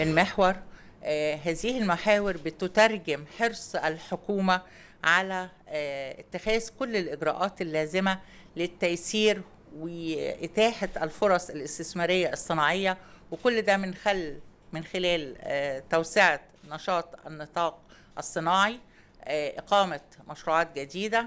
من محور آه، هذه المحاور بتترجم حرص الحكومة على آه، اتخاذ كل الإجراءات اللازمة للتيسير وإتاحة الفرص الاستثمارية الصناعية وكل ده من خل من خلال آه، توسعة نشاط النطاق الصناعي إقامة مشروعات جديدة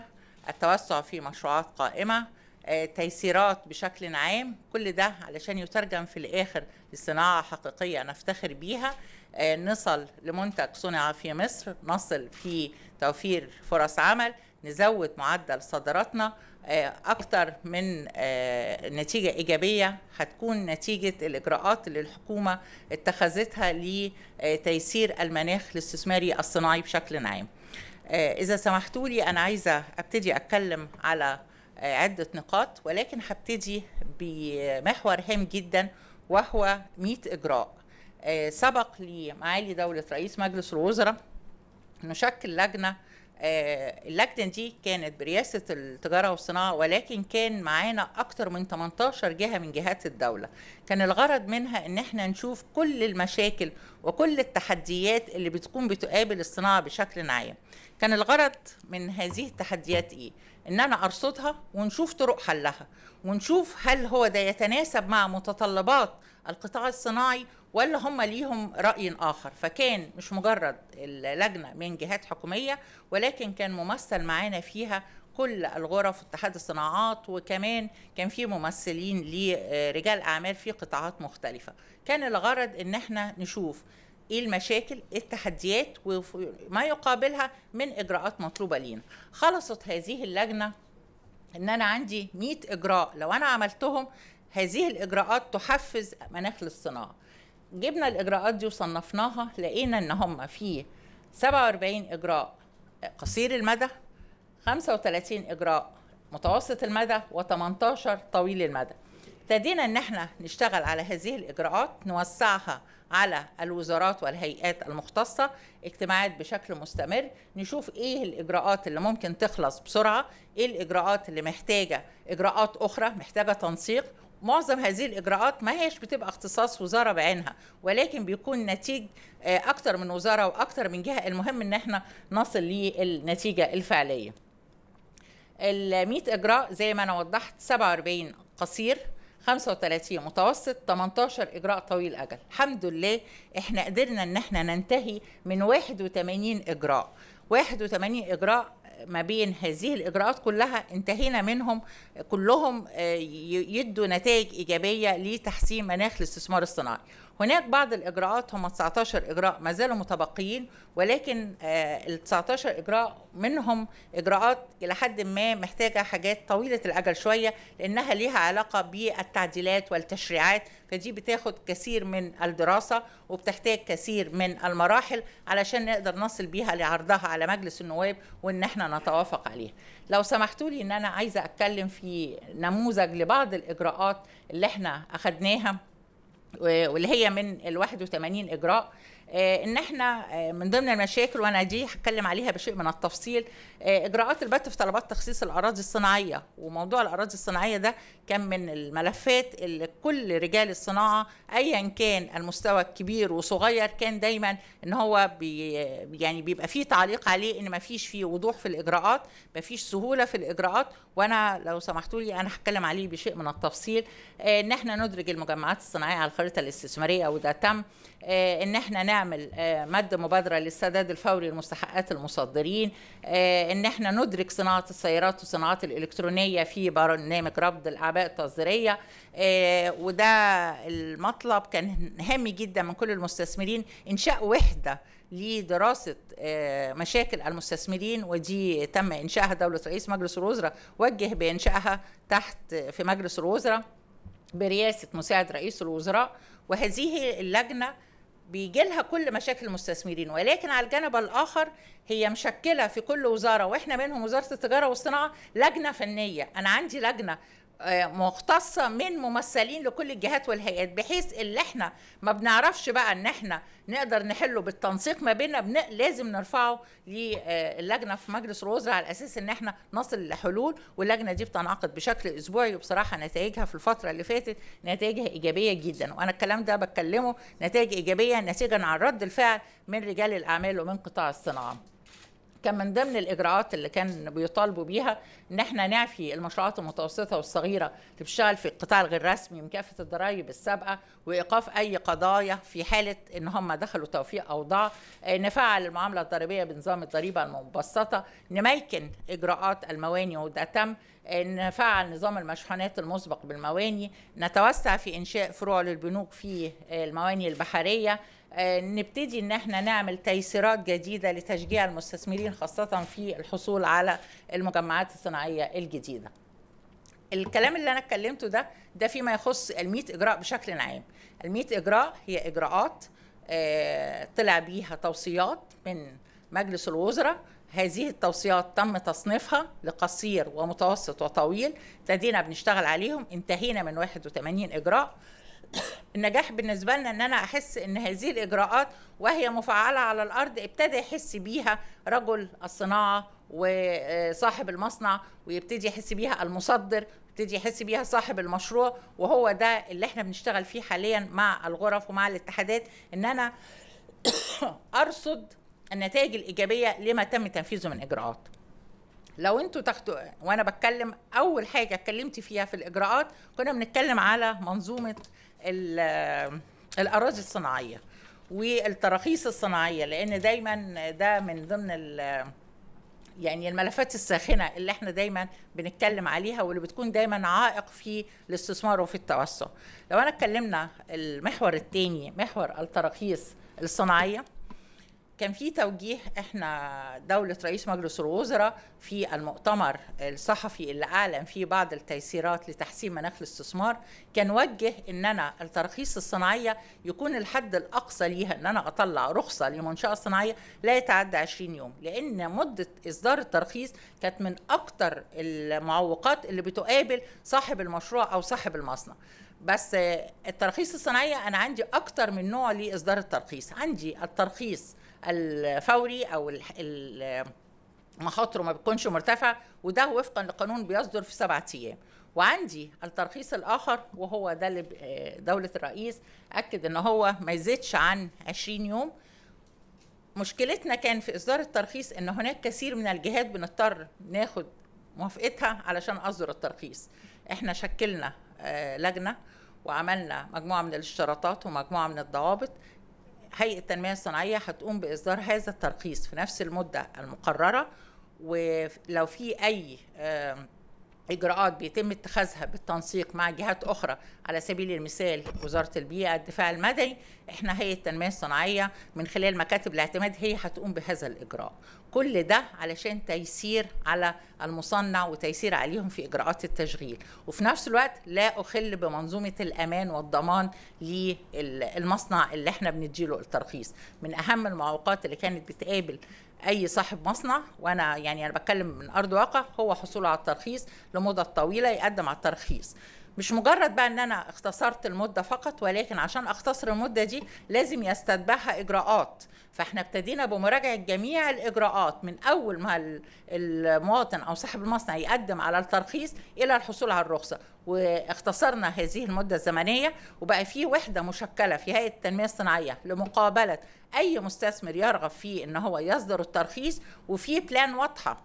التوسع في مشروعات قائمة آه، تيسيرات بشكل عام كل ده علشان يترجم في الآخر لصناعة حقيقية نفتخر بيها آه، نصل لمنتج صنع في مصر نصل في توفير فرص عمل نزود معدل صادراتنا آه، أكتر من نتيجة إيجابية هتكون نتيجة الإجراءات اللي الحكومة اتخذتها لتيسير المناخ الاستثماري الصناعي بشكل عام إذا سمحتوا لي أنا عايزة أبتدي أتكلم على عدة نقاط ولكن هبتدي بمحور هام جدا وهو 100 إجراء آه، سبق لمعالي دولة رئيس مجلس الوزراء نشكل شكل لجنة آه، اللجنة دي كانت برئاسة التجارة والصناعة ولكن كان معانا أكتر من 18 جهة من جهات الدولة كان الغرض منها أن احنا نشوف كل المشاكل وكل التحديات اللي بتكون بتقابل الصناعة بشكل عام كان الغرض من هذه التحديات إيه؟ ان انا ارصدها ونشوف طرق حلها ونشوف هل هو ده يتناسب مع متطلبات القطاع الصناعي ولا هم ليهم راي اخر فكان مش مجرد اللجنه من جهات حكوميه ولكن كان ممثل معانا فيها كل الغرف اتحاد الصناعات وكمان كان في ممثلين لرجال اعمال في قطاعات مختلفه كان الغرض ان احنا نشوف ايه المشاكل ايه التحديات وما يقابلها من اجراءات مطلوبه لينا خلصت هذه اللجنه ان انا عندي 100 اجراء لو انا عملتهم هذه الاجراءات تحفز مناخ للصناعه جبنا الاجراءات دي وصنفناها لقينا ان هم في 47 اجراء قصير المدى 35 اجراء متوسط المدى و18 طويل المدى ابتدينا ان احنا نشتغل على هذه الاجراءات نوسعها على الوزارات والهيئات المختصه اجتماعات بشكل مستمر نشوف ايه الاجراءات اللي ممكن تخلص بسرعه ايه الاجراءات اللي محتاجه اجراءات اخرى محتاجه تنسيق معظم هذه الاجراءات ما هيش بتبقى اختصاص وزاره بعينها ولكن بيكون نتيج آه، اكتر من وزاره واكتر من جهه المهم ان احنا نصل للنتيجه الفعليه ال 100 اجراء زي ما انا وضحت 47 قصير 35 متوسط 18 اجراء طويل اجل الحمد لله احنا قدرنا ان احنا ننتهي من 81 اجراء 81 اجراء ما بين هذه الاجراءات كلها انتهينا منهم كلهم آه، يدوا نتائج ايجابيه لتحسين مناخ الاستثمار الصناعي هناك بعض الإجراءات هم 19 إجراء ما زالوا متبقيين ولكن آه، ال 19 إجراء منهم إجراءات إلى حد ما محتاجة حاجات طويلة الأجل شوية لأنها ليها علاقة بالتعديلات والتشريعات فدي بتاخد كثير من الدراسة وبتحتاج كثير من المراحل علشان نقدر نصل بيها لعرضها على مجلس النواب وإن احنا نتوافق عليها لو سمحتوا لي إن أنا عايزة أتكلم في نموذج لبعض الإجراءات اللي احنا أخدناها واللي هي من ال 81 اجراء آه، ان احنا آه، من ضمن المشاكل وانا دي هتكلم عليها بشيء من التفصيل آه، اجراءات البت في طلبات تخصيص الاراضي الصناعيه وموضوع الاراضي الصناعيه ده كان من الملفات اللي كل رجال الصناعه ايا كان المستوى الكبير وصغير كان دايما ان هو بي يعني بيبقى فيه تعليق عليه ان ما فيش فيه وضوح في الاجراءات ما فيش سهوله في الاجراءات وانا لو سمحتوا لي انا هتكلم عليه بشيء من التفصيل ان احنا ندرج المجمعات الصناعيه على الخريطه الاستثماريه وده تم آه، ان احنا نعمل آه، مد مبادره للسداد الفوري لمستحقات المصدرين آه، ان احنا ندرك صناعه السيارات والصناعات الالكترونيه في برنامج رفض الاعباء التصديريه وده المطلب كان هام جدا من كل المستثمرين انشاء وحده لدراسة مشاكل المستثمرين ودي تم إنشائها دولة رئيس مجلس الوزراء وجه بإنشائها تحت في مجلس الوزراء برئاسة مساعد رئيس الوزراء وهذه اللجنة بيجي لها كل مشاكل المستثمرين ولكن على الجانب الاخر هي مشكله في كل وزاره واحنا منهم وزاره التجاره والصناعه لجنه فنيه انا عندي لجنه مختصة من ممثلين لكل الجهات والهيئات بحيث اللي احنا ما بنعرفش بقى ان احنا نقدر نحله بالتنسيق ما بيننا بن... لازم نرفعه للجنة في مجلس الوزراء على اساس ان احنا نصل لحلول واللجنة دي بتنعقد بشكل اسبوعي وبصراحة نتائجها في الفترة اللي فاتت نتائجها ايجابية جدا وانا الكلام ده بتكلمه نتائج ايجابية نتيجة عن رد الفعل من رجال الاعمال ومن قطاع الصناعة كان من ضمن الاجراءات اللي كان بيطالبوا بيها ان احنا نعفي المشروعات المتوسطه والصغيره اللي بتشتغل في القطاع الغير رسمي من كافه الضرائب السابقه وايقاف اي قضايا في حاله ان هم دخلوا توفيق اوضاع آه، نفعل المعامله الضريبيه بنظام الضريبه المبسطه نميكن اجراءات المواني وده تم آه، نفعل نظام المشحونات المسبق بالمواني نتوسع في انشاء فروع للبنوك في آه، المواني البحريه آه، نبتدي ان احنا نعمل تيسيرات جديده لتشجيع المستثمرين خاصه في الحصول على المجمعات الصناعيه الجديده الكلام اللي انا اتكلمته ده ده فيما يخص ال اجراء بشكل عام ال اجراء هي اجراءات آه، طلع بيها توصيات من مجلس الوزراء هذه التوصيات تم تصنيفها لقصير ومتوسط وطويل ابتدينا بنشتغل عليهم انتهينا من 81 اجراء النجاح بالنسبه لنا ان انا احس ان هذه الاجراءات وهي مفعله على الارض ابتدى يحس بيها رجل الصناعه وصاحب المصنع ويبتدي يحس بيها المصدر يبتدي يحس بيها صاحب المشروع وهو ده اللي احنا بنشتغل فيه حاليا مع الغرف ومع الاتحادات ان انا ارصد النتائج الايجابيه لما تم تنفيذه من اجراءات لو انتوا تاخدوا وانا بتكلم اول حاجه اتكلمت فيها في الاجراءات كنا بنتكلم على منظومه الاراضي الصناعيه والتراخيص الصناعيه لان دايما ده من ضمن يعني الملفات الساخنه اللي احنا دايما بنتكلم عليها واللي بتكون دايما عائق في الاستثمار وفي التوسع لو انا اتكلمنا المحور الثاني محور التراخيص الصناعيه كان في توجيه احنا دوله رئيس مجلس الوزراء في المؤتمر الصحفي اللي اعلن فيه بعض التيسيرات لتحسين مناخ الاستثمار كان وجه ان انا التراخيص الصناعيه يكون الحد الاقصى ليها ان انا اطلع رخصه لمنشاه صناعيه لا يتعدى 20 يوم لان مده اصدار الترخيص كانت من اكتر المعوقات اللي بتقابل صاحب المشروع او صاحب المصنع بس التراخيص الصناعيه انا عندي اكتر من نوع لاصدار الترخيص عندي الترخيص الفوري او مخاطره ما بتكونش مرتفعه وده وفقا لقانون بيصدر في سبعة ايام وعندي الترخيص الاخر وهو ده اللي آه، دوله الرئيس اكد ان هو ما يزيدش عن 20 يوم مشكلتنا كان في اصدار الترخيص ان هناك كثير من الجهات بنضطر ناخد موافقتها علشان اصدر الترخيص احنا شكلنا آه، لجنه وعملنا مجموعه من الاشتراطات ومجموعه من الضوابط هيئه التنميه الصناعيه هتقوم باصدار هذا الترخيص في نفس المده المقرره ولو في اي إجراءات بيتم اتخاذها بالتنسيق مع جهات أخرى على سبيل المثال وزارة البيئة الدفاع المدني إحنا هيئة التنمية الصناعية من خلال مكاتب الاعتماد هي هتقوم بهذا الإجراء كل ده علشان تيسير على المصنع وتيسير عليهم في إجراءات التشغيل وفي نفس الوقت لا أخل بمنظومة الأمان والضمان للمصنع اللي إحنا بنديله الترخيص من أهم المعوقات اللي كانت بتقابل اي صاحب مصنع وانا يعني انا بتكلم من ارض واقع هو حصوله على الترخيص لمده طويله يقدم على الترخيص مش مجرد بقى ان انا اختصرت المده فقط ولكن عشان اختصر المده دي لازم يستتبعها اجراءات فاحنا ابتدينا بمراجعه جميع الاجراءات من اول ما المواطن او صاحب المصنع يقدم على الترخيص الى الحصول على الرخصه واختصرنا هذه المده الزمنيه وبقى في وحده مشكله في هيئه التنميه الصناعيه لمقابله اي مستثمر يرغب في ان هو يصدر الترخيص وفي بلان واضحه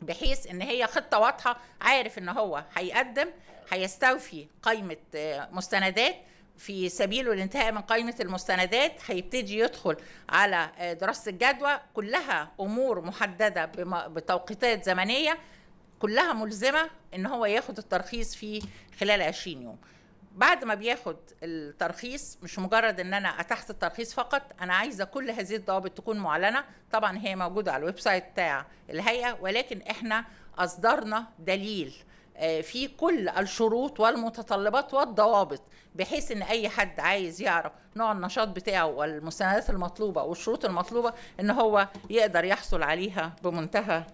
بحيث ان هي خطه واضحه عارف ان هو هيقدم هيستوفي قائمه آه، مستندات في سبيله الانتهاء من قائمه المستندات هيبتدي يدخل على آه، دراسه الجدوى كلها امور محدده بتوقيتات زمنيه كلها ملزمه ان هو ياخد الترخيص في خلال 20 يوم بعد ما بياخد الترخيص مش مجرد ان انا اتحت الترخيص فقط انا عايزه كل هذه الضوابط تكون معلنه طبعا هي موجوده على الويب سايت بتاع الهيئه ولكن احنا اصدرنا دليل آه، في كل الشروط والمتطلبات والضوابط بحيث ان اي حد عايز يعرف نوع النشاط بتاعه والمستندات المطلوبه والشروط المطلوبه ان هو يقدر يحصل عليها بمنتهى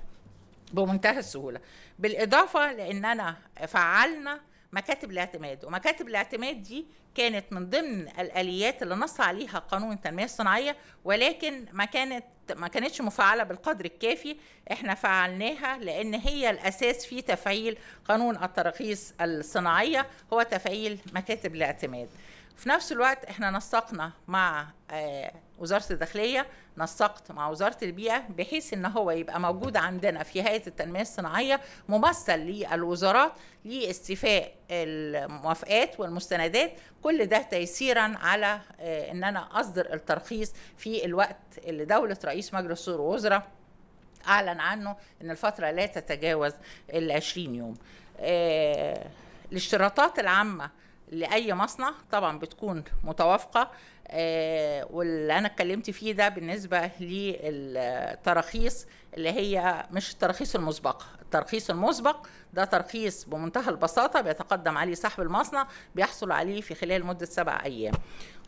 بمنتهى السهوله بالاضافه لاننا فعلنا مكاتب الاعتماد ومكاتب الاعتماد دي كانت من ضمن الاليات اللي نص عليها قانون التنميه الصناعيه ولكن ما كانت ما كانتش مفعله بالقدر الكافي احنا فعلناها لان هي الاساس في تفعيل قانون التراخيص الصناعيه هو تفعيل مكاتب الاعتماد في نفس الوقت احنا نسقنا مع آه، وزاره الداخليه نسقت مع وزاره البيئه بحيث ان هو يبقى موجود عندنا في هيئه التنميه الصناعيه ممثل للوزارات لاستيفاء الموافقات والمستندات كل ده تيسيرا على آه، ان انا اصدر الترخيص في الوقت اللي دوله رئيس مجلس الوزراء اعلن عنه ان الفتره لا تتجاوز ال 20 يوم آه، الاشتراطات العامه لاي مصنع طبعا بتكون متوافقه آه، واللي انا اتكلمت فيه ده بالنسبه للتراخيص اللي هي مش التراخيص المسبقه الترخيص المسبق ده ترخيص بمنتهى البساطه بيتقدم عليه صاحب المصنع بيحصل عليه في خلال مده سبع ايام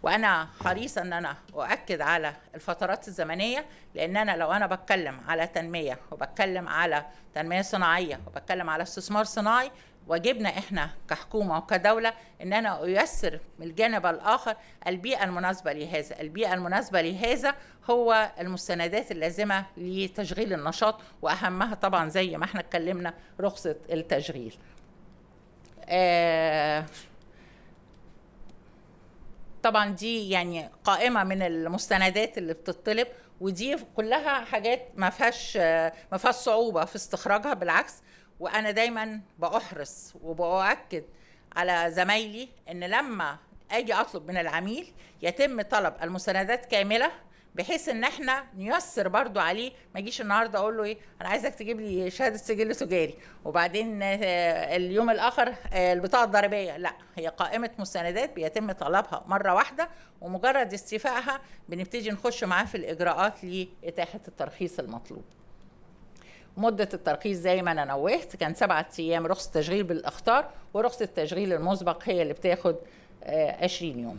وانا حريصه ان انا اؤكد على الفترات الزمنيه لان انا لو انا بتكلم على تنميه وبتكلم على تنميه صناعيه وبتكلم على استثمار صناعي واجبنا احنا كحكومه وكدوله ان انا ايسر الجانب الاخر البيئه المناسبه لهذا، البيئه المناسبه لهذا هو المستندات اللازمه لتشغيل النشاط واهمها طبعا زي ما احنا اتكلمنا رخصه التشغيل. آه، طبعا دي يعني قائمه من المستندات اللي بتطلب ودي كلها حاجات ما فيهاش ما فيهاش صعوبه في استخراجها بالعكس وانا دايما باحرص وباكد على زمايلي ان لما اجي اطلب من العميل يتم طلب المستندات كامله بحيث ان احنا نيسر برضو عليه ما يجيش النهارده اقول له ايه انا عايزك تجيب لي شهاده سجل تجاري وبعدين آه، اليوم الاخر آه، البطاقه الضريبيه لا هي قائمه مستندات بيتم طلبها مره واحده ومجرد استيفائها بنبتدي نخش معاه في الاجراءات لاتاحه الترخيص المطلوب مدة الترخيص زي ما أنا نوهت كان سبعة أيام رخصة تشغيل بالأخطار ورخصة التشغيل المسبق هي اللي بتاخد 20 آه، يوم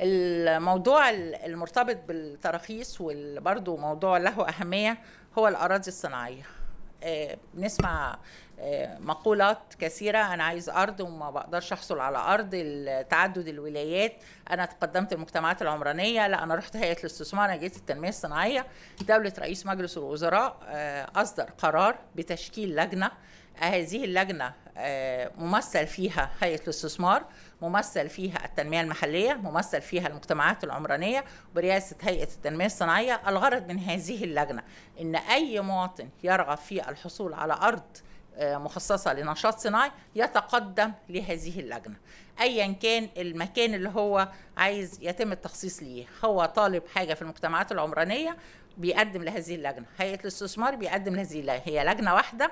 الموضوع المرتبط بالتراخيص وبرضه موضوع له أهمية هو الأراضي الصناعية آه، نسمع آه، مقولات كثيرة أنا عايز أرض وما بقدرش أحصل على أرض تعدد الولايات أنا تقدمت المجتمعات العمرانية لا أنا رحت هيئة الاستثمار أنا جيت التنمية الصناعية دولة رئيس مجلس الوزراء آه، أصدر قرار بتشكيل لجنة هذه اللجنة آه، ممثل فيها هيئة الاستثمار ممثل فيها التنمية المحلية ممثل فيها المجتمعات العمرانية برئاسة هيئة التنمية الصناعية الغرض من هذه اللجنة إن أي مواطن يرغب في الحصول على أرض آه، مخصصه لنشاط صناعي يتقدم لهذه اللجنه ايا كان المكان اللي هو عايز يتم التخصيص ليه هو طالب حاجه في المجتمعات العمرانيه بيقدم لهذه اللجنه هيئه الاستثمار بيقدم لهذه هي لجنه واحده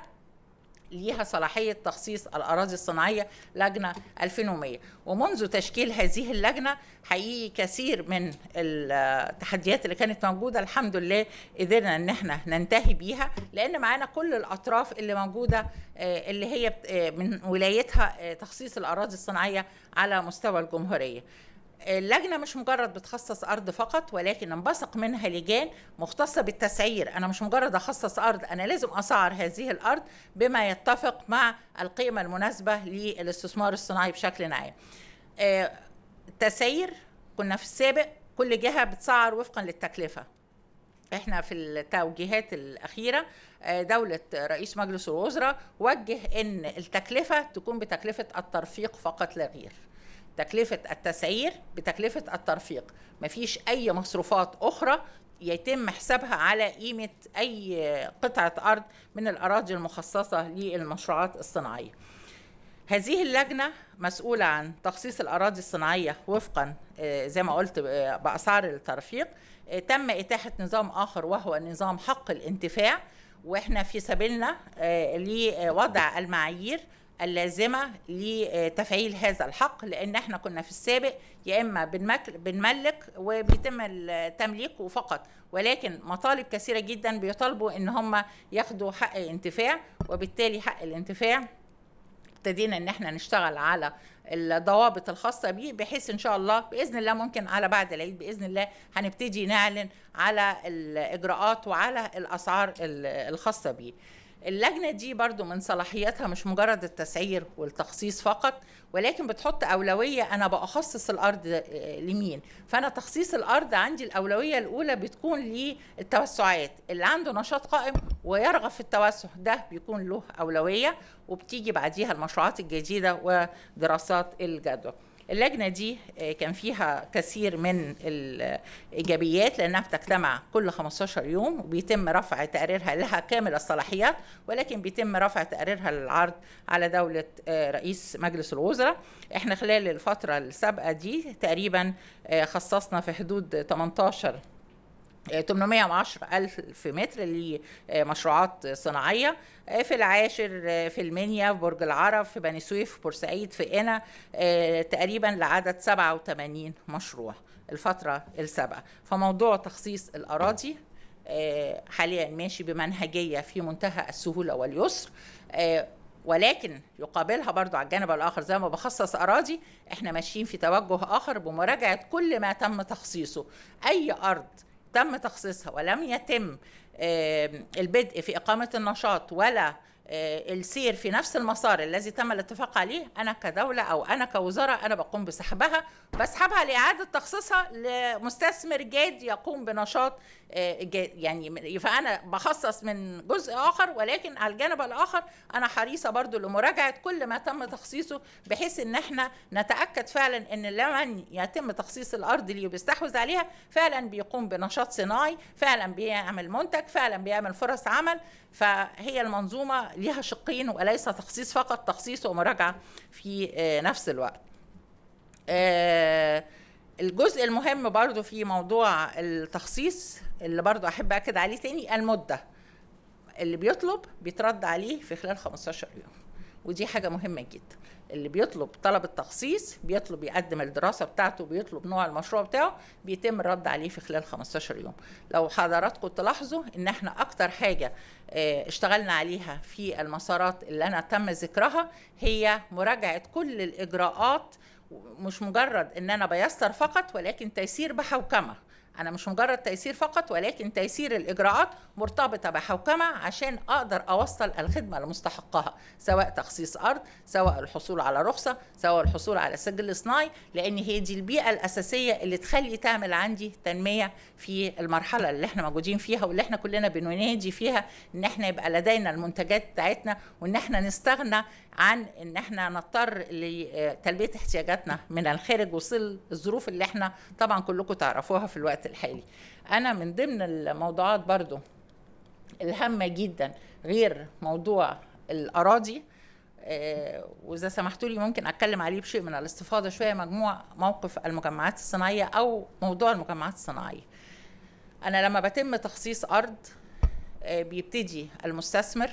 ليها صلاحيه تخصيص الاراضي الصناعيه لجنه 2100 ومنذ تشكيل هذه اللجنه حقيقي كثير من التحديات اللي كانت موجوده الحمد لله قدرنا ان احنا ننتهي بيها لان معانا كل الاطراف اللي موجوده آه، اللي هي آه، من ولايتها آه، تخصيص الاراضي الصناعيه على مستوى الجمهوريه اللجنه مش مجرد بتخصص ارض فقط ولكن انبثق منها لجان مختصه بالتسعير انا مش مجرد اخصص ارض انا لازم اسعر هذه الارض بما يتفق مع القيمه المناسبه للاستثمار الصناعي بشكل عام التسعير آه، كنا في السابق كل جهه بتسعر وفقا للتكلفه احنا في التوجيهات الاخيره آه، دوله رئيس مجلس الوزراء وجه ان التكلفه تكون بتكلفه الترفيق فقط لا غير تكلفه التسعير بتكلفه الترفيق مفيش اي مصروفات اخرى يتم حسابها على قيمه اي قطعه ارض من الاراضي المخصصه للمشروعات الصناعيه هذه اللجنه مسؤوله عن تخصيص الاراضي الصناعيه وفقا آه، زي ما قلت آه، باسعار الترفيق آه، تم اتاحه نظام اخر وهو نظام حق الانتفاع واحنا في سبيلنا لوضع المعايير اللازمه لتفعيل هذا الحق لان احنا كنا في السابق يا اما بنملك وبيتم التمليك فقط ولكن مطالب كثيره جدا بيطالبوا ان هم ياخدوا حق الانتفاع وبالتالي حق الانتفاع ابتدينا ان احنا نشتغل على الضوابط الخاصه بيه بحيث ان شاء الله باذن الله ممكن على بعد العيد باذن الله هنبتدي نعلن على الاجراءات وعلى الاسعار الخاصه بيه اللجنة دي برضو من صلاحياتها مش مجرد التسعير والتخصيص فقط ولكن بتحط أولوية أنا بأخصص الأرض آه، لمين فأنا تخصيص الأرض عندي الأولوية الأولى بتكون للتوسعات اللي عنده نشاط قائم ويرغب في التوسع ده بيكون له أولوية وبتيجي بعديها المشروعات الجديدة ودراسات الجدوى اللجنه دي آه، كان فيها كثير من الايجابيات لانها بتجتمع كل 15 يوم وبيتم رفع تقريرها لها كامل الصلاحيات ولكن بيتم رفع تقريرها للعرض على دوله آه، رئيس مجلس الوزراء احنا خلال الفتره السابقه دي تقريبا آه، خصصنا في حدود 18 810 ألف متر لمشروعات صناعية في العاشر في المنيا في برج العرب في بني سويف في بورسعيد في قنا تقريبا لعدد 87 مشروع الفترة السابقة فموضوع تخصيص الأراضي آه، حاليا ماشي بمنهجية في منتهى السهولة واليسر آه، ولكن يقابلها برضو على الجانب الاخر زي ما بخصص اراضي احنا ماشيين في توجه اخر بمراجعه كل ما تم تخصيصه اي ارض تم تخصيصها ولم يتم البدء في إقامة النشاط ولا آه، السير في نفس المسار الذي تم الاتفاق عليه انا كدوله او انا كوزاره انا بقوم بسحبها بسحبها لاعاده تخصيصها لمستثمر جاد يقوم بنشاط آه، جاد يعني فانا بخصص من جزء اخر ولكن على الجانب الاخر انا حريصه برضو لمراجعه كل ما تم تخصيصه بحيث ان احنا نتاكد فعلا ان لمن يتم تخصيص الارض ليه وبيستحوذ عليها فعلا بيقوم بنشاط صناعي فعلا بيعمل منتج فعلا بيعمل فرص عمل فهي المنظومه ليها شقين وليس تخصيص فقط تخصيص ومراجعه في آه، نفس الوقت آه، الجزء المهم برضو في موضوع التخصيص اللي برضو احب اكد عليه تاني المده اللي بيطلب بيترد عليه في خلال 15 يوم ودي حاجه مهمه جدا اللي بيطلب طلب التخصيص بيطلب يقدم الدراسه بتاعته بيطلب نوع المشروع بتاعه بيتم الرد عليه في خلال 15 يوم لو حضراتكم تلاحظوا ان احنا اكتر حاجه آه، اشتغلنا عليها في المسارات اللي أنا تم ذكرها هي مراجعة كل الإجراءات مش مجرد ان انا بيسر فقط ولكن تيسير بحوكمه انا مش مجرد تيسير فقط ولكن تيسير الاجراءات مرتبطه بحوكمه عشان اقدر اوصل الخدمه لمستحقها سواء تخصيص ارض سواء الحصول على رخصه سواء الحصول على سجل صناعي لان هي دي البيئه الاساسيه اللي تخلي تعمل عندي تنميه في المرحله اللي احنا موجودين فيها واللي احنا كلنا بننادي فيها ان احنا يبقى لدينا المنتجات بتاعتنا وان احنا نستغنى عن ان احنا نضطر لتلبيه احتياجاتنا من الخارج وصل الظروف اللي احنا طبعا كلكم تعرفوها في الوقت الحالي انا من ضمن الموضوعات برضو الهامه جدا غير موضوع الاراضي آه، واذا سمحتوا لي ممكن اتكلم عليه بشيء من الاستفاضه شويه مجموع موقف المجمعات الصناعيه او موضوع المجمعات الصناعيه انا لما بتم تخصيص ارض آه، بيبتدي المستثمر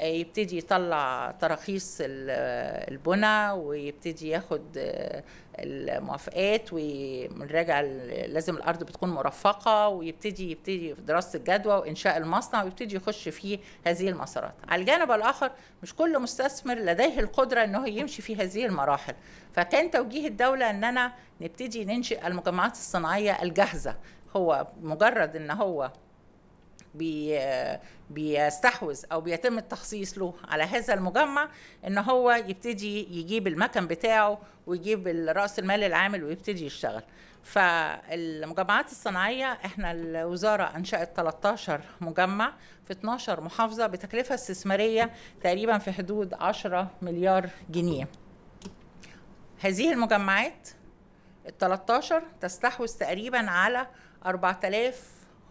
يبتدي يطلع تراخيص البنى ويبتدي ياخد آه، الموافقات ونراجع لازم الارض بتكون مرفقه ويبتدي يبتدي في دراسه الجدوى وانشاء المصنع ويبتدي يخش في هذه المسارات على الجانب الاخر مش كل مستثمر لديه القدره انه يمشي في هذه المراحل فكان توجيه الدوله اننا نبتدي ننشئ المجمعات الصناعيه الجاهزه هو مجرد ان هو بي بيستحوذ او بيتم التخصيص له على هذا المجمع ان هو يبتدي يجيب المكن بتاعه ويجيب راس المال العامل ويبتدي يشتغل فالمجمعات الصناعية احنا الوزارة انشأت 13 مجمع في 12 محافظة بتكلفة استثمارية تقريبا في حدود 10 مليار جنيه هذه المجمعات ال 13 تستحوذ تقريبا على 4000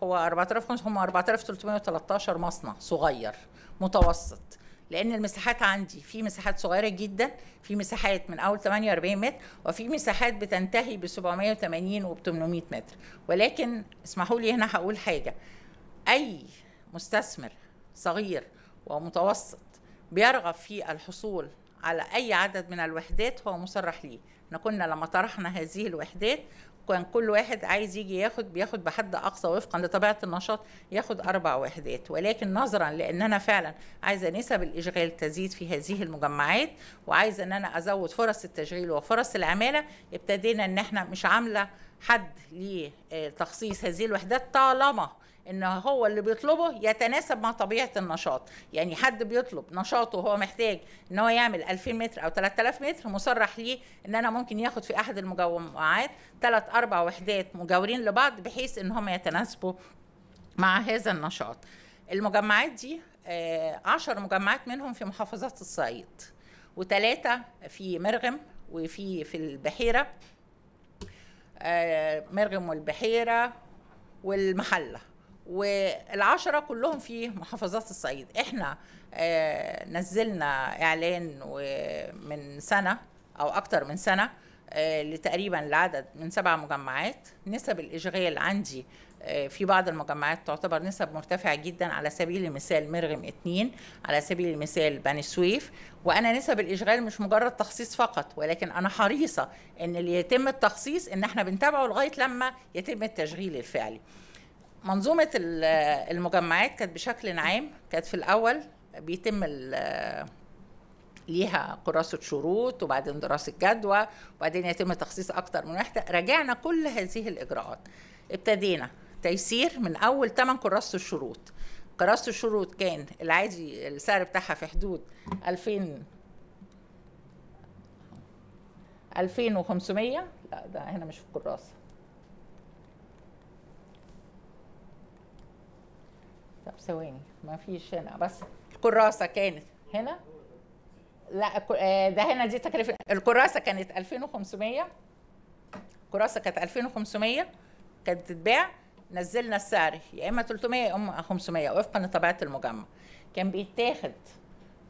هو 4000 هم 4313 مصنع صغير متوسط لان المساحات عندي في مساحات صغيره جدا في مساحات من اول 48 متر وفي مساحات بتنتهي ب 780 وب 800 متر ولكن اسمحوا لي هنا هقول حاجه اي مستثمر صغير ومتوسط بيرغب في الحصول على أي عدد من الوحدات هو مصرح ليه احنا كنا لما طرحنا هذه الوحدات كان كل واحد عايز يجي ياخد بياخد بحد اقصى وفقا لطبيعه النشاط ياخد اربع وحدات ولكن نظرا لان انا فعلا عايزه نسب الاشغال تزيد في هذه المجمعات وعايزه ان انا ازود فرص التشغيل وفرص العماله ابتدينا ان احنا مش عامله حد لتخصيص هذه الوحدات طالما ان هو اللي بيطلبه يتناسب مع طبيعه النشاط يعني حد بيطلب نشاطه هو محتاج ان هو يعمل 2000 متر او 3000 متر مصرح ليه ان انا ممكن ياخد في احد المجموعات ثلاث اربع وحدات مجاورين لبعض بحيث ان هم يتناسبوا مع هذا النشاط المجمعات دي آه، عشر مجمعات منهم في محافظات الصعيد وثلاثة في مرغم وفي في البحيرة آه، مرغم والبحيرة والمحله والعشرة كلهم في محافظات الصعيد احنا آه، نزلنا اعلان من سنة او اكتر من سنة آه، لتقريبا لعدد من سبع مجمعات نسب الاشغال عندي آه، في بعض المجمعات تعتبر نسب مرتفعة جدا على سبيل المثال مرغم اتنين على سبيل المثال بني سويف وانا نسب الاشغال مش مجرد تخصيص فقط ولكن انا حريصة ان اللي يتم التخصيص ان احنا بنتابعه لغاية لما يتم التشغيل الفعلي منظومه المجمعات كانت بشكل عام كانت في الاول بيتم ليها كراسة شروط وبعدين دراسة جدوى وبعدين يتم تخصيص أكتر من واحدة راجعنا كل هذه الإجراءات ابتدينا تيسير من أول تمن كراسة الشروط كراسة الشروط كان العادي السعر بتاعها في حدود 2000 2500 لا ده هنا مش في الكراسة طب ثواني ما فيش هنا بس الكراسه كانت هنا لا آه، ده هنا دي تكلفه الكراسه كانت 2500 الكراسه كانت 2500 كانت تتباع نزلنا السعر يا اما 300 يا اما 500 وفقا لطبيعه المجمع كان بيتاخد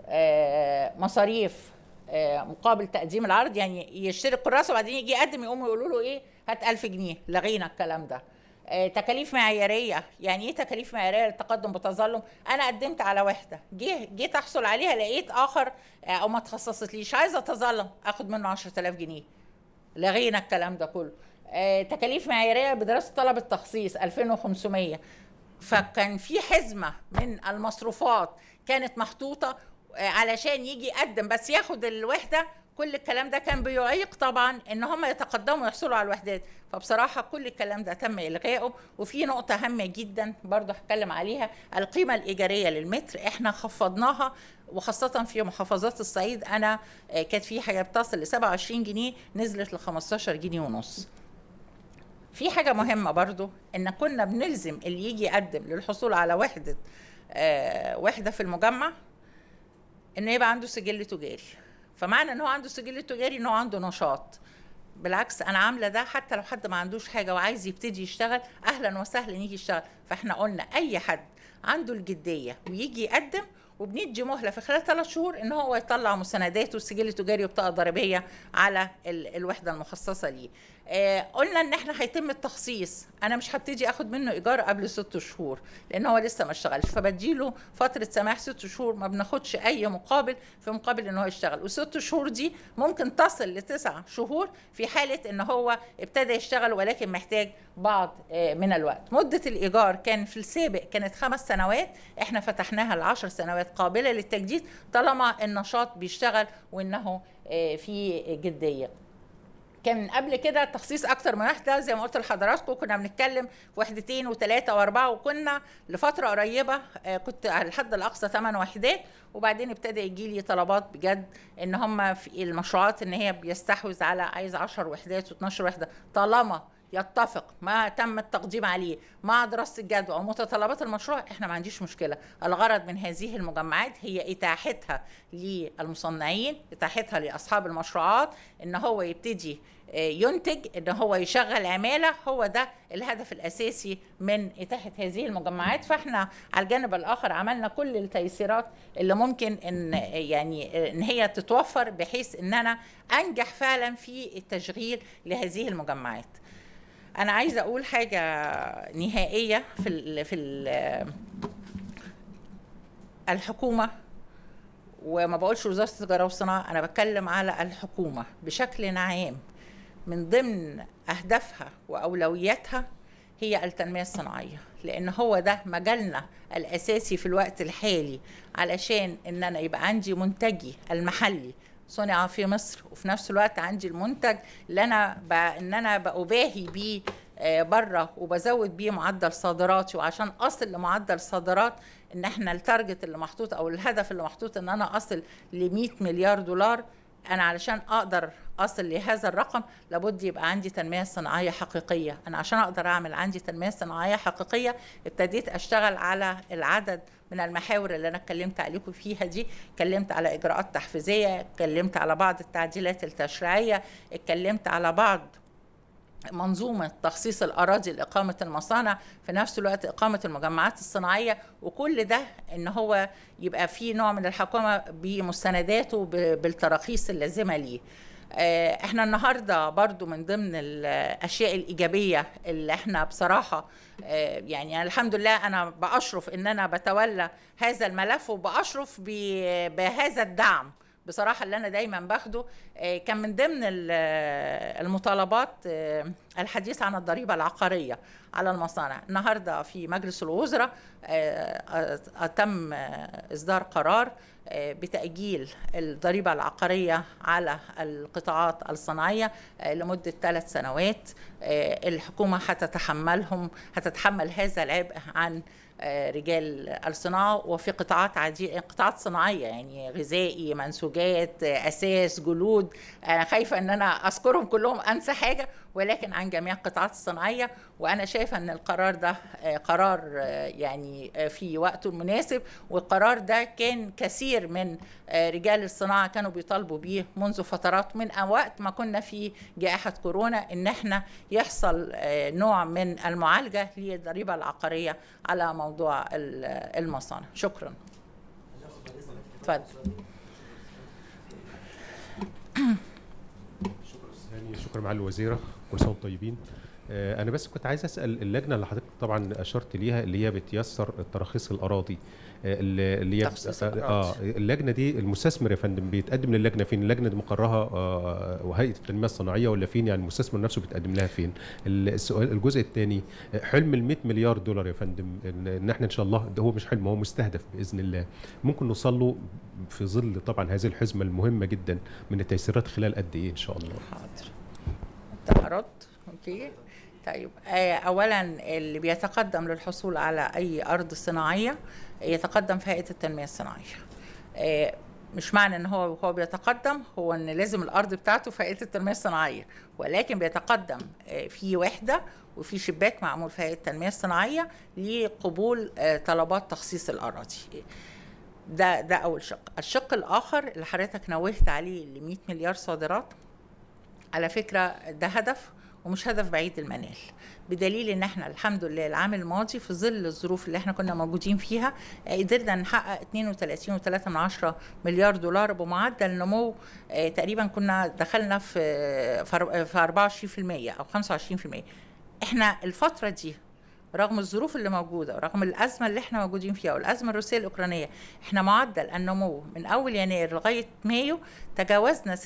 آه، مصاريف آه، مقابل تقديم العرض يعني يشتري الكراسه وبعدين يجي يقدم يقوموا يقولوا له ايه هات 1000 جنيه لغينا الكلام ده آه، تكاليف معياريه يعني ايه تكاليف معياريه للتقدم بتظلم انا قدمت على واحده جه جيت احصل عليها لقيت اخر آه، او ما تخصصتليش عايزه اتظلم اخد منه 10000 جنيه لغينا الكلام ده كله آه، تكاليف معياريه بدراسه طلب التخصيص 2500 فكان في حزمه من المصروفات كانت محطوطه علشان يجي يقدم بس ياخد الوحده كل الكلام ده كان بيعيق طبعا ان هم يتقدموا ويحصلوا على الوحدات فبصراحه كل الكلام ده تم الغائه وفي نقطه هامه جدا برضه هتكلم عليها القيمه الايجاريه للمتر احنا خفضناها وخاصه في محافظات الصعيد انا آه، كانت في حاجه بتصل ل 27 جنيه نزلت ل 15 جنيه ونص في حاجه مهمه برضه ان كنا بنلزم اللي يجي يقدم للحصول على وحده آه، وحده في المجمع انه يبقى عنده سجل تجاري فمعنى ان هو عنده سجل تجاري ان هو عنده نشاط بالعكس انا عامله ده حتى لو حد ما عندوش حاجه وعايز يبتدي يشتغل اهلا وسهلا يجي يشتغل فاحنا قلنا اي حد عنده الجديه ويجي يقدم وبندي مهله في خلال ثلاث شهور ان هو يطلع مسنداته والسجل التجاري وبطاقه ضريبيه على الوحده المخصصه ليه. آه، قلنا ان احنا هيتم التخصيص انا مش هبتدي اخد منه ايجار قبل ست شهور لان هو لسه ما اشتغلش فبديله فتره سماح ست شهور ما بناخدش اي مقابل في مقابل ان هو يشتغل والست شهور دي ممكن تصل لتسع شهور في حاله ان هو ابتدى يشتغل ولكن محتاج بعض آه، من الوقت مده الايجار كان في السابق كانت خمس سنوات احنا فتحناها لعشر سنوات قابله للتجديد طالما النشاط بيشتغل وانه آه، في جديه كان قبل كده تخصيص اكتر من وحده زي ما قلت لحضراتكم كنا بنتكلم وحدتين وثلاثه واربعه وكنا لفتره قريبه آه، كنت على الحد الاقصى ثمان وحدات وبعدين ابتدى يجي لي طلبات بجد ان هم في المشروعات ان هي بيستحوذ على عايز 10 وحدات و12 وحده طالما يتفق ما تم التقديم عليه مع دراسه الجدوى ومتطلبات المشروع احنا ما عنديش مشكله الغرض من هذه المجمعات هي اتاحتها للمصنعين اتاحتها لاصحاب المشروعات ان هو يبتدي آه، ينتج ان هو يشغل عماله هو ده الهدف الاساسي من اتاحه هذه المجمعات فاحنا على الجانب الاخر عملنا كل التيسيرات اللي ممكن ان آه، يعني آه، ان هي تتوفر بحيث ان انا انجح فعلا في التشغيل لهذه المجمعات انا عايزه اقول حاجه نهائيه في ال في ال الحكومه وما بقولش وزاره التجاره والصناعه انا بتكلم على الحكومه بشكل عام من ضمن اهدافها واولوياتها هي التنميه الصناعيه لان هو ده مجالنا الاساسي في الوقت الحالي علشان ان انا يبقى عندي منتجي المحلي صنع في مصر وفي نفس الوقت عندي المنتج اللي انا ب... ان انا بأباهي بيه آه، بره وبزود بيه معدل صادراتي وعشان اصل لمعدل صادرات ان احنا التارجت اللي محطوط او الهدف اللي محطوط ان انا اصل ل 100 مليار دولار انا علشان اقدر اصل لهذا الرقم لابد يبقى عندي تنميه صناعيه حقيقيه انا عشان اقدر اعمل عندي تنميه صناعيه حقيقيه ابتديت اشتغل على العدد من المحاور اللي انا اتكلمت عليكم فيها دي اتكلمت على اجراءات تحفيزيه اتكلمت على بعض التعديلات التشريعيه اتكلمت على بعض منظومة تخصيص الأراضي لإقامة المصانع في نفس الوقت إقامة المجمعات الصناعية وكل ده إن هو يبقى فيه نوع من الحكومة بمستنداته بالتراخيص اللازمة ليه آه، احنا النهارده برضو من ضمن الاشياء الايجابيه اللي احنا بصراحه آه، يعني الحمد لله انا باشرف ان انا بتولى هذا الملف وباشرف بهذا الدعم بصراحه اللي انا دايما باخده آه، كان من ضمن آه، المطالبات آه، الحديث عن الضريبه العقاريه على المصانع النهارده في مجلس الوزراء تم اصدار قرار بتأجيل الضريبة العقارية على القطاعات الصناعية لمدة ثلاث سنوات الحكومة هتتحملهم هتتحمل هذا العبء عن آه، رجال الصناعه وفي قطاعات عادية قطاعات صناعيه يعني غذائي منسوجات آه، اساس جلود انا خايفه ان انا اذكرهم كلهم انسى حاجه ولكن عن جميع القطاعات الصناعيه وانا شايفه ان القرار ده آه، قرار يعني في وقته المناسب والقرار ده كان كثير من رجال الصناعه كانوا بيطالبوا بيه منذ فترات من وقت ما كنا في جائحه كورونا ان احنا يحصل نوع من المعالجه للضريبه العقاريه على موضوع موضوع المصانع شكرا تفضل شكرا معالي الوزيره كل سنه طيبين آه، انا بس كنت عايز اسال اللجنه اللي حضرتك طبعا اشرت ليها اللي هي بتيسر التراخيص الاراضي اللي هي آه،, اه اللجنه دي المستثمر يا فندم بيتقدم للجنه فين؟ اللجنه دي مقرها آه، وهيئه التنميه الصناعيه ولا فين؟ يعني المستثمر نفسه بيتقدم لها فين؟ السؤال الجزء الثاني حلم ال 100 مليار دولار يا فندم ان احنا ان شاء الله ده هو مش حلم هو مستهدف باذن الله ممكن نوصل له في ظل طبعا هذه الحزمه المهمه جدا من التيسيرات خلال قد ايه ان شاء الله؟ حاضر انت اوكي طيب آه، اولا اللي بيتقدم للحصول على اي ارض صناعيه يتقدم في هيئه التنميه الصناعيه آه، مش معنى ان هو هو بيتقدم هو ان لازم الارض بتاعته في هيئه التنميه الصناعيه ولكن بيتقدم آه، في وحده وفي شباك معمول في هيئه التنميه الصناعيه لقبول طلبات تخصيص الاراضي ده ده اول شق الشق الاخر اللي حضرتك نوهت عليه ل 100 مليار صادرات على فكره ده هدف ومش هدف بعيد المنال بدليل ان احنا الحمد لله العام الماضي في ظل الظروف اللي احنا كنا موجودين فيها آه، قدرنا نحقق 32.3 مليار دولار بمعدل نمو آه، تقريبا كنا دخلنا في آه، في 24% او 25% احنا الفتره دي رغم الظروف اللي موجوده ورغم الازمه اللي احنا موجودين فيها والازمه الروسيه الاوكرانيه احنا معدل النمو من اول يناير لغايه مايو تجاوزنا 26%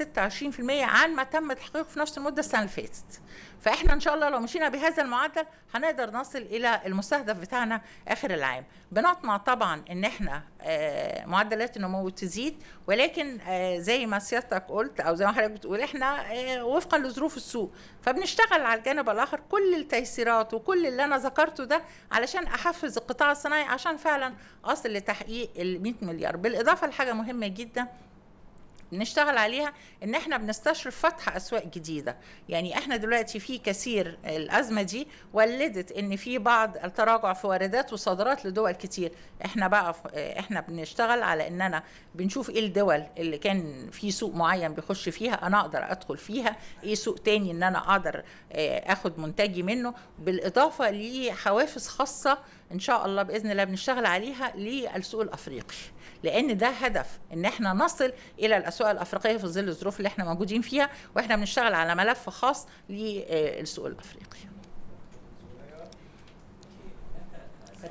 عن ما تم تحقيقه في نفس المده السنه اللي فاتت فاحنا ان شاء الله لو مشينا بهذا المعدل هنقدر نصل الى المستهدف بتاعنا اخر العام بنطمع طبعا ان احنا آه، معدلات النمو تزيد ولكن آه، زي ما سيادتك قلت او زي ما حضرتك بتقول احنا آه، وفقا لظروف السوق فبنشتغل على الجانب الاخر كل التيسيرات وكل اللي انا ذكرته ده علشان احفز القطاع الصناعي عشان فعلا اصل لتحقيق ال 100 مليار بالاضافه لحاجه مهمه جدا بنشتغل عليها ان احنا بنستشرف فتح اسواق جديده يعني احنا دلوقتي في كثير الازمه دي ولدت ان في بعض التراجع في واردات وصادرات لدول كتير احنا بقى احنا بنشتغل على اننا بنشوف ايه الدول اللي كان في سوق معين بيخش فيها انا اقدر ادخل فيها ايه سوق تاني ان انا اقدر آه، اخد منتجي منه بالاضافه لحوافز خاصه ان شاء الله باذن الله بنشتغل عليها للسوق الافريقي لان ده هدف ان احنا نصل الى الاسواق الافريقيه في ظل الظروف اللي احنا موجودين فيها واحنا بنشتغل على ملف خاص للسوق الافريقي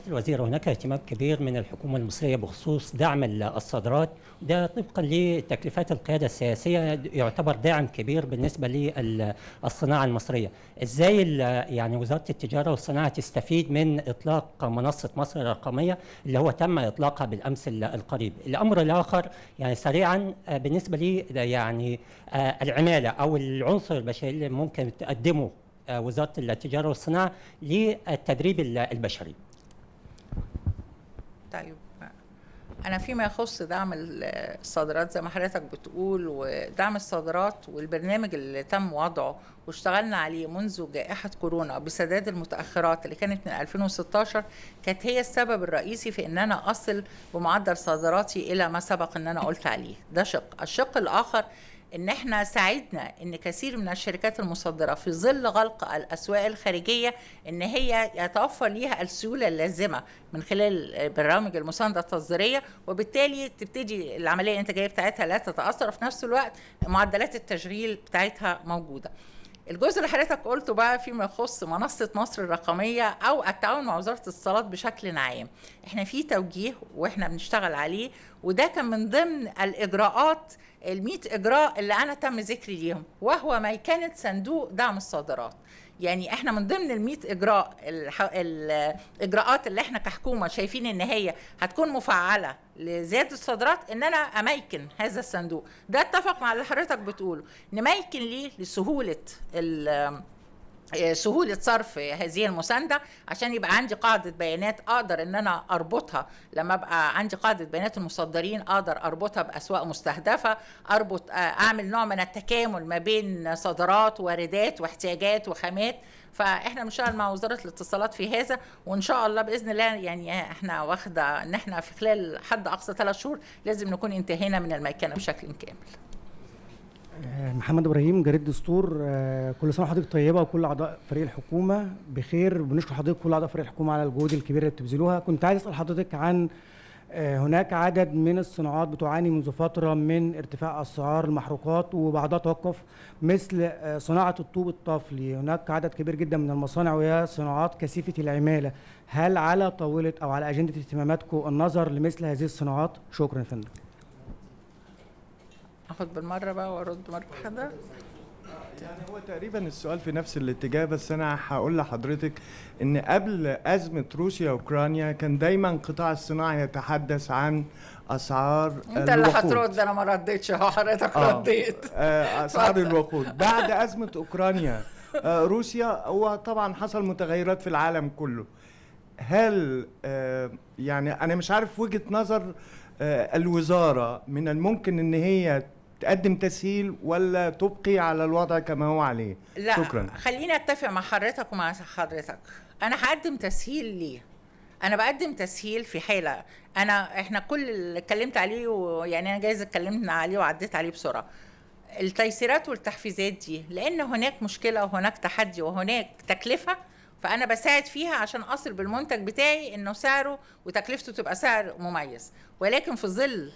الوزير هناك اهتمام كبير من الحكومة المصرية بخصوص دعم الصادرات ده طبقا لتكليفات القيادة السياسية يعتبر داعم كبير بالنسبة للصناعة المصرية ازاي يعني وزارة التجارة والصناعة تستفيد من اطلاق منصة مصر الرقمية اللي هو تم اطلاقها بالامس القريب الامر الاخر يعني سريعا آه، بالنسبة لي آه، يعني آه، العمالة او العنصر البشري اللي ممكن تقدمه وزاره التجاره والصناعه للتدريب البشري طيب انا فيما يخص دعم الصادرات زي ما حضرتك بتقول ودعم الصادرات والبرنامج اللي تم وضعه واشتغلنا عليه منذ جائحه كورونا بسداد المتاخرات اللي كانت من 2016 كانت هي السبب الرئيسي في ان انا اصل بمعدل صادراتي الى ما سبق ان انا قلت عليه ده شق الشق الاخر ان احنا ساعدنا ان كثير من الشركات المصدره في ظل غلق الاسواق الخارجيه ان هي يتوفر ليها السيوله اللازمه من خلال برامج المسانده التصديريه وبالتالي تبتدي العمليه الانتاجيه بتاعتها لا تتاثر في نفس الوقت معدلات التشغيل بتاعتها موجوده الجزء اللي حضرتك قلته بقى فيما يخص منصه مصر الرقميه او التعاون مع وزاره الاتصالات بشكل عام احنا في توجيه واحنا بنشتغل عليه وده كان من ضمن الاجراءات ال 100 اجراء اللي انا تم ذكري ليهم وهو كانت صندوق دعم الصادرات يعني احنا من ضمن ال اجراء الاجراءات اللي احنا كحكومه شايفين ان هي هتكون مفعله لزياده الصادرات ان انا اميكن هذا الصندوق ده اتفق مع اللي حضرتك بتقوله نميكن ليه لسهوله آه، سهولة صرف هذه المساندة عشان يبقى عندي قاعدة بيانات أقدر إن أنا أربطها لما أبقى عندي قاعدة بيانات المصدرين أقدر أربطها بأسواق مستهدفة أربط آه، أعمل نوع من التكامل ما بين صادرات واردات واحتياجات وخامات فاحنا بنشتغل مع وزاره الاتصالات في هذا وان شاء الله باذن الله يعني احنا واخده ان احنا في خلال حد اقصى ثلاث شهور لازم نكون انتهينا من الميكنه بشكل كامل آه، محمد ابراهيم جريد دستور آه، كل سنه وحضرتك طيبه وكل اعضاء فريق الحكومه بخير بنشكر حضرتك كل اعضاء فريق الحكومه على الجهود الكبيره اللي بتبذلوها كنت عايز اسال حضرتك عن آه، هناك عدد من الصناعات بتعاني منذ فتره من ارتفاع اسعار المحروقات وبعضها توقف مثل صناعه الطوب الطفلي هناك عدد كبير جدا من المصانع وهي صناعات كثيفه العماله هل على طاوله او على اجنده اهتماماتكم النظر لمثل هذه الصناعات شكرا يا فندم اخد بالمره بقى وارد مره واحده يعني هو تقريبا السؤال في نفس الاتجاه بس انا هقول لحضرتك ان قبل ازمه روسيا واوكرانيا كان دايما قطاع الصناعه يتحدث عن اسعار انت اللي هترد انا ما رديتش اهو حضرتك آه، رديت آه، اسعار الوقود بعد ازمه اوكرانيا آه، روسيا هو طبعا حصل متغيرات في العالم كله هل يعني انا مش عارف وجهه نظر الوزاره من الممكن ان هي تقدم تسهيل ولا تبقي على الوضع كما هو عليه لا شكرا خليني اتفق مع حضرتك ومع حضرتك انا هقدم تسهيل ليه انا بقدم تسهيل في حاله انا احنا كل اللي اتكلمت عليه ويعني انا جايز اتكلمنا عليه وعديت عليه بسرعه التيسيرات والتحفيزات دي لان هناك مشكله وهناك تحدي وهناك تكلفه فانا بساعد فيها عشان اصل بالمنتج بتاعي انه سعره وتكلفته تبقى سعر مميز ولكن في ظل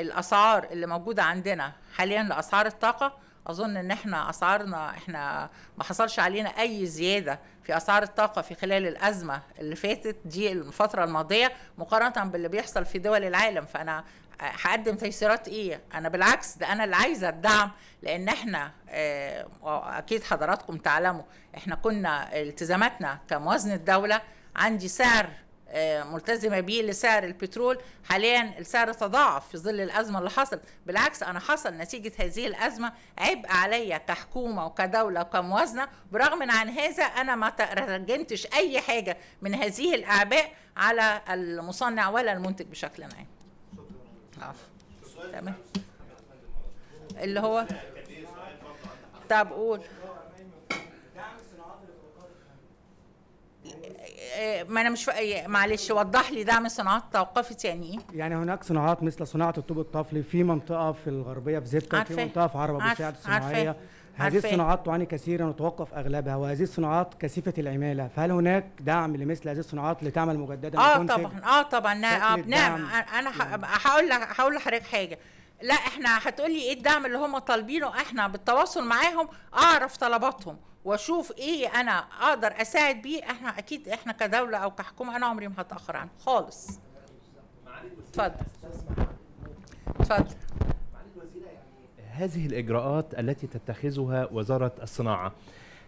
الاسعار اللي موجوده عندنا حاليا لاسعار الطاقه اظن ان احنا اسعارنا احنا ما حصلش علينا اي زياده في اسعار الطاقه في خلال الازمه اللي فاتت دي الفتره الماضيه مقارنه باللي بيحصل في دول العالم فانا هقدم تيسيرات ايه انا بالعكس ده انا اللي عايزه الدعم لان احنا آه، اكيد حضراتكم تعلموا احنا كنا التزاماتنا كموازنه دوله عندي سعر آه، ملتزمه بيه لسعر البترول حاليا السعر تضاعف في ظل الازمه اللي حصلت بالعكس انا حصل نتيجه هذه الازمه عبء عليا كحكومه وكدوله وكموازنه برغم عن هذا انا ما ترجمتش اي حاجه من هذه الاعباء على المصنع ولا المنتج بشكل عام تمام اللي هو طب قول آه، ما انا مش يعني معلش وضح لي دعم صناعات توقفت يعني ايه؟ يعني هناك صناعات مثل صناعه الطوب الطفلي في منطقه في الغربيه في زبده في منطقه في عربه ابو الصناعيه هذه الصناعات تعاني كثيرا وتوقف اغلبها وهذه الصناعات كثيفه العماله فهل هناك دعم لمثل هذه الصناعات لتعمل مجددا اه طبعا اه طبعا آه نعم انا نعم. هقول لك هقول لحضرتك حاجه لا احنا هتقولي ايه الدعم اللي هم طالبينه احنا بالتواصل معاهم اعرف طلباتهم واشوف ايه انا اقدر اساعد بيه احنا اكيد احنا كدوله او كحكومه انا عمري ما هتاخر عنه خالص اتفضل اتفضل هذه الاجراءات التي تتخذها وزاره الصناعه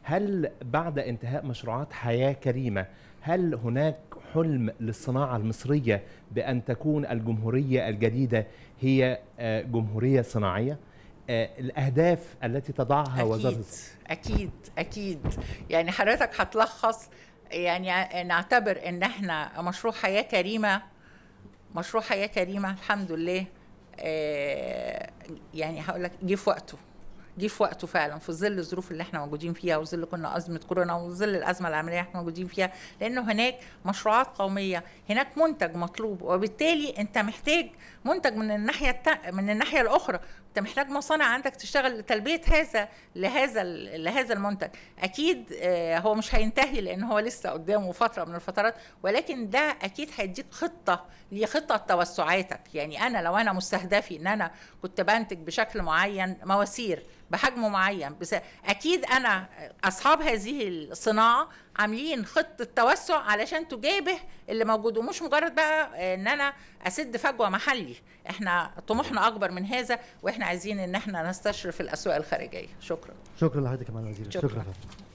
هل بعد انتهاء مشروعات حياه كريمه هل هناك حلم للصناعه المصريه بان تكون الجمهوريه الجديده هي آه، جمهوريه صناعيه آه، الاهداف التي تضعها أكيد وزاره اكيد اكيد يعني حضرتك هتلخص يعني نعتبر ان احنا مشروع حياه كريمه مشروع حياه كريمه الحمد لله آه، يعني هقول لك جه في وقته جه في وقته فعلا في ظل الظروف اللي احنا موجودين فيها وظل كنا ازمه كورونا وظل الازمه العالميه اللي احنا موجودين فيها لانه هناك مشروعات قوميه هناك منتج مطلوب وبالتالي انت محتاج منتج من الناحيه التا... من الناحيه الاخرى انت محتاج مصانع عندك تشتغل لتلبيه هذا لهذا لهذا المنتج اكيد آه، هو مش هينتهي لان هو لسه قدامه فتره من الفترات ولكن ده اكيد هيديك خطه لخطه توسعاتك يعني انا لو انا مستهدفي ان انا كنت بنتج بشكل معين مواسير بحجم معين بس اكيد انا اصحاب هذه الصناعه عاملين خطه توسع علشان تجابه اللي موجود ومش مجرد بقى ان انا اسد فجوه محلي احنا طموحنا اكبر من هذا واحنا عايزين ان احنا نستشرف الاسواق الخارجيه شكرا شكرا لحضرتك يا معالي شكرا, شكرا.